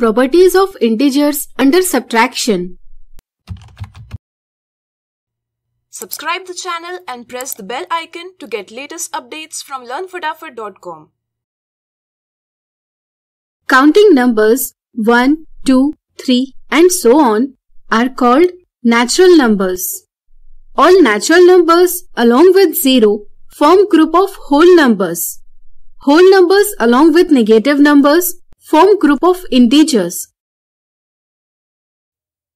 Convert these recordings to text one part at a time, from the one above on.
Properties of integers under subtraction. Subscribe the channel and press the bell icon to get latest updates from learnfadafad.com. Counting numbers 1, 2, 3 and so on are called natural numbers. All natural numbers along with 0 form group of whole numbers. Whole numbers along with negative numbers Form group of integers.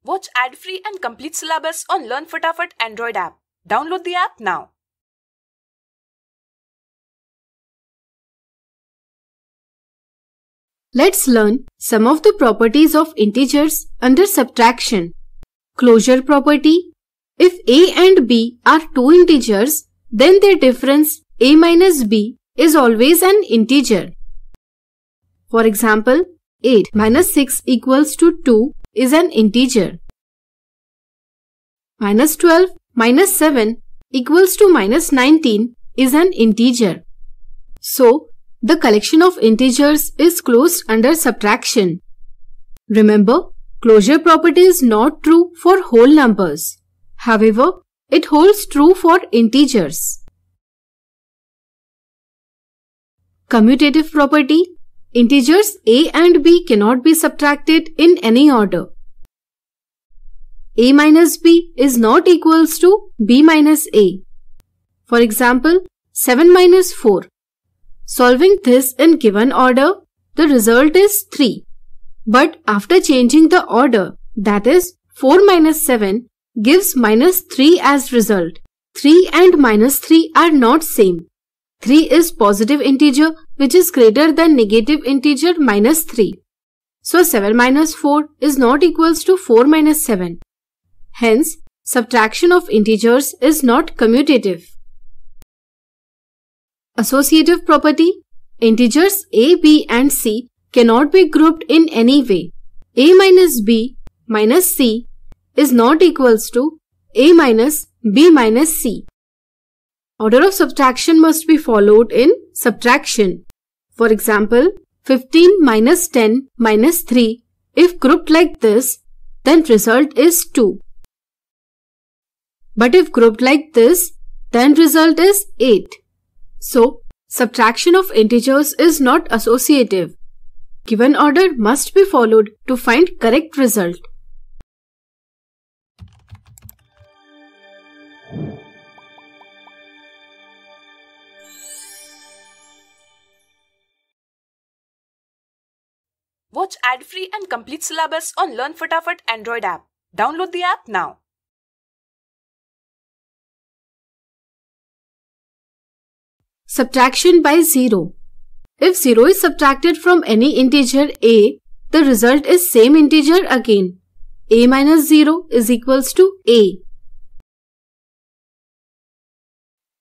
Watch ad-free and complete syllabus on Learn Fatafat Android app. Download the app now. Let's learn some of the properties of integers under subtraction. Closure property. If a and b are two integers, then their difference a minus b is always an integer. For example, 8 minus 6 equals to 2 is an integer. Minus 12 minus 7 equals to minus 19 is an integer. So, the collection of integers is closed under subtraction. Remember, closure property is not true for whole numbers. However, it holds true for integers. Commutative property Integers a and b cannot be subtracted in any order. a minus b is not equals to b minus a. For example, 7 minus 4. Solving this in given order, the result is 3. But after changing the order, that is 4 minus 7 gives minus 3 as result. 3 and minus 3 are not same. 3 is positive integer which is greater than negative integer minus 3. So 7 minus 4 is not equals to 4 minus 7. Hence, subtraction of integers is not commutative. Associative property Integers a, b and c cannot be grouped in any way. a minus b minus c is not equals to a minus b minus c. Order of subtraction must be followed in subtraction. For example, 15 minus 10 minus 3. If grouped like this, then result is 2. But if grouped like this, then result is 8. So, subtraction of integers is not associative. Given order must be followed to find correct result. Watch ad-free and complete syllabus on Learn Fatafat Android app. Download the app now. Subtraction by 0 If 0 is subtracted from any integer a, the result is same integer again. a minus 0 is equals to a.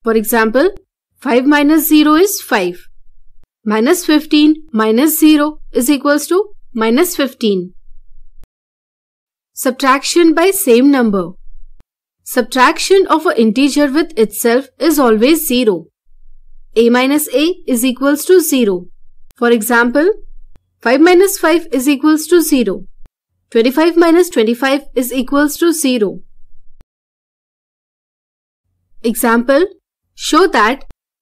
For example, 5 minus 0 is 5 minus 15 minus 0 is equals to minus 15. Subtraction by same number. Subtraction of an integer with itself is always 0. a minus a is equals to 0. For example, 5 minus 5 is equals to 0. 25 minus 25 is equals to 0. Example, show that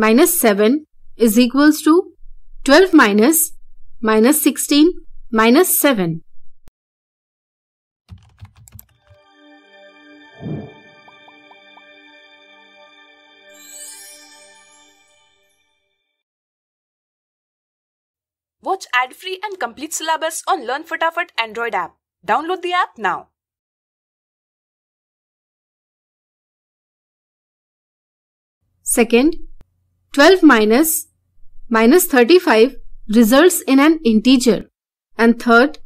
minus 7 is equals to 12 minus minus 16 minus 7. Watch ad-free and complete syllabus on Learn Android app. Download the app now. Second, 12 minus minus 35 results in an integer. And third,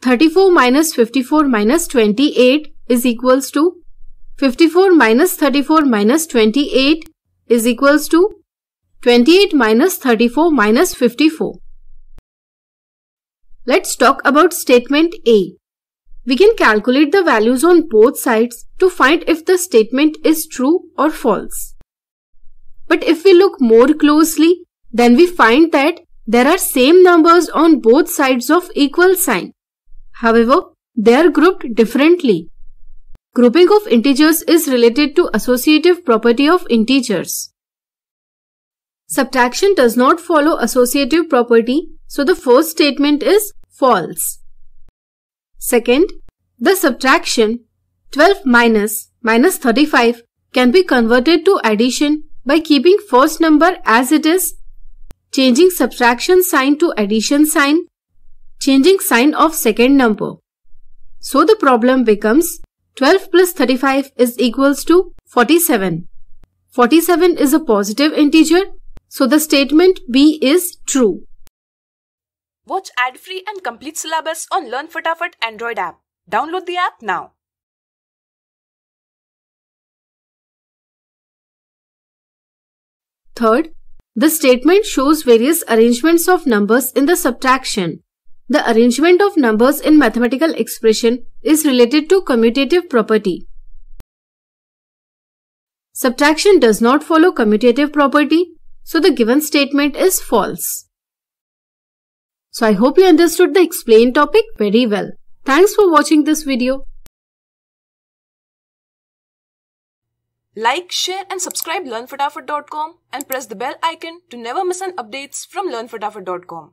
34 minus 54 minus 28 is equals to 54 minus 34 minus 28 is equals to 28 minus 34 minus 54. Let's talk about statement A. We can calculate the values on both sides to find if the statement is true or false. But if we look more closely, then we find that there are same numbers on both sides of equal sign. However, they are grouped differently. Grouping of integers is related to associative property of integers. Subtraction does not follow associative property, so the first statement is false. Second, the subtraction 12 minus minus 35 can be converted to addition by keeping first number as it is, changing subtraction sign to addition sign, changing sign of second number. So the problem becomes 12 plus 35 is equals to 47. 47 is a positive integer, so the statement B is true. Watch ad-free and complete syllabus on Learn Fatafat Android app. Download the app now. Third, the statement shows various arrangements of numbers in the subtraction. The arrangement of numbers in mathematical expression is related to commutative property. Subtraction does not follow commutative property, so the given statement is false. So I hope you understood the explained topic very well. Thanks for watching this video. Like, share and subscribe learnfatafat.com and press the bell icon to never miss an updates from learnfatafat.com.